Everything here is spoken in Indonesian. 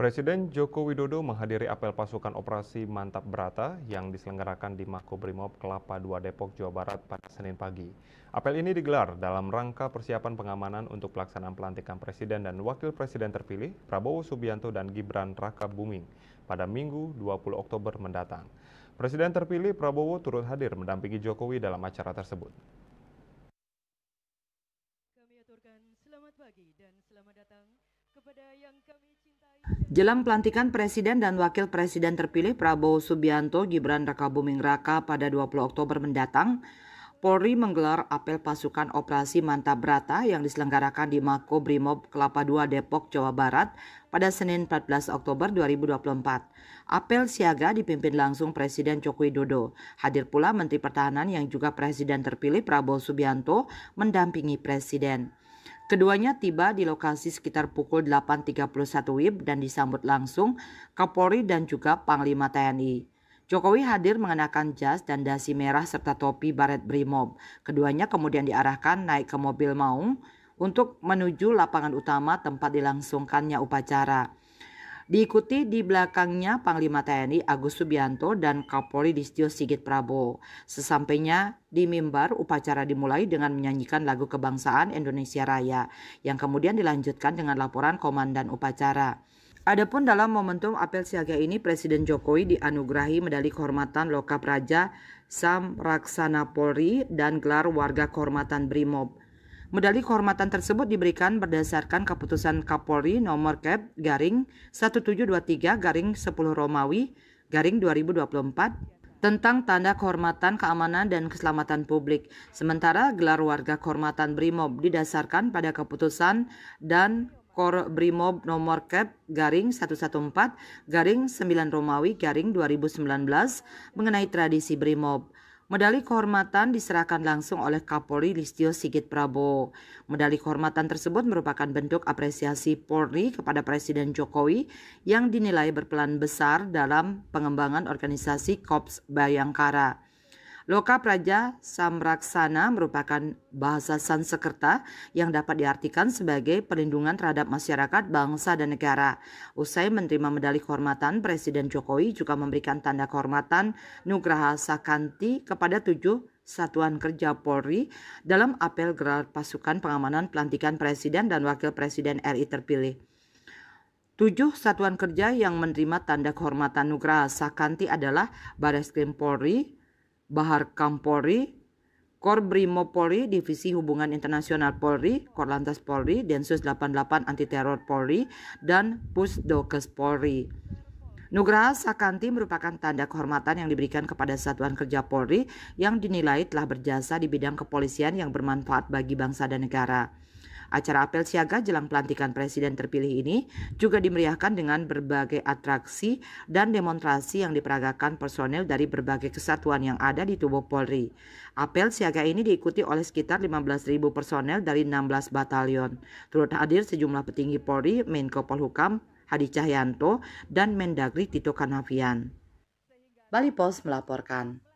Presiden Joko Widodo menghadiri apel pasukan operasi Mantap Berata yang diselenggarakan di Makobrimob Kelapa II Depok, Jawa Barat pada Senin pagi. Apel ini digelar dalam rangka persiapan pengamanan untuk pelaksanaan pelantikan Presiden dan Wakil Presiden terpilih Prabowo Subianto dan Gibran Raka Buming pada Minggu 20 Oktober mendatang. Presiden terpilih Prabowo turut hadir mendampingi Jokowi dalam acara tersebut. Kami aturkan selamat pagi dan selamat datang Jelang pelantikan Presiden dan Wakil Presiden terpilih Prabowo Subianto Gibran Rakabuming Raka pada 20 Oktober mendatang, Polri menggelar apel pasukan operasi Brata yang diselenggarakan di Mako Brimob Kelapa II Depok, Jawa Barat pada Senin 14 Oktober 2024. Apel siaga dipimpin langsung Presiden Joko Widodo. Hadir pula Menteri Pertahanan yang juga Presiden terpilih Prabowo Subianto mendampingi Presiden. Keduanya tiba di lokasi sekitar pukul 8.31 WIB dan disambut langsung Kapolri dan juga Panglima TNI. Jokowi hadir mengenakan jas dan dasi merah serta topi baret brimob. Keduanya kemudian diarahkan naik ke mobil maung untuk menuju lapangan utama tempat dilangsungkannya upacara. Diikuti di belakangnya Panglima TNI Agus Subianto dan Kapolri Distio Sigit Prabowo. Sesampainya di mimbar, upacara dimulai dengan menyanyikan lagu kebangsaan Indonesia Raya yang kemudian dilanjutkan dengan laporan komandan upacara. Adapun dalam momentum apel siaga ini, Presiden Jokowi dianugerahi medali kehormatan loka praja Sam Raksana Polri dan gelar warga kehormatan Brimob. Medali kehormatan tersebut diberikan berdasarkan keputusan Kapolri nomor KEP garing 1723 garing 10 Romawi garing 2024 tentang tanda kehormatan, keamanan, dan keselamatan publik. Sementara gelar warga kehormatan BRIMOB didasarkan pada keputusan dan Kor BRIMOB nomor KEP garing 114 garing 9 Romawi garing 2019 mengenai tradisi BRIMOB. Medali kehormatan diserahkan langsung oleh Kapolri Listio Sigit Prabowo. Medali kehormatan tersebut merupakan bentuk apresiasi Polri kepada Presiden Jokowi yang dinilai berpelan besar dalam pengembangan organisasi Kops Bayangkara. Loka Praja Samraksana merupakan bahasa Sansekerta yang dapat diartikan sebagai perlindungan terhadap masyarakat, bangsa, dan negara. Usai menerima medali kehormatan, Presiden Jokowi juga memberikan tanda kehormatan Nugraha Sakanti kepada tujuh Satuan Kerja Polri dalam apel gelar pasukan pengamanan pelantikan Presiden dan Wakil Presiden RI terpilih. Tujuh satuan kerja yang menerima tanda kehormatan Nugraha Sakanti adalah Baris Krim Polri, Bahar Kampolri, Kor Brimo Divisi Hubungan Internasional Polri, Korlantas Polri, Densus 88 Anti Teror Polri, dan Pusdokes Polri. Nugraha Sakanti merupakan tanda kehormatan yang diberikan kepada Satuan Kerja Polri yang dinilai telah berjasa di bidang kepolisian yang bermanfaat bagi bangsa dan negara. Acara apel siaga jelang pelantikan presiden terpilih ini juga dimeriahkan dengan berbagai atraksi dan demonstrasi yang diperagakan personel dari berbagai kesatuan yang ada di tubuh Polri. Apel siaga ini diikuti oleh sekitar 15.000 personel dari 16 batalion. Turut hadir sejumlah petinggi Polri, Menko Polhukam, Hadi Cahyanto, dan Mendagri Tito Karnavian. Bali Pos melaporkan.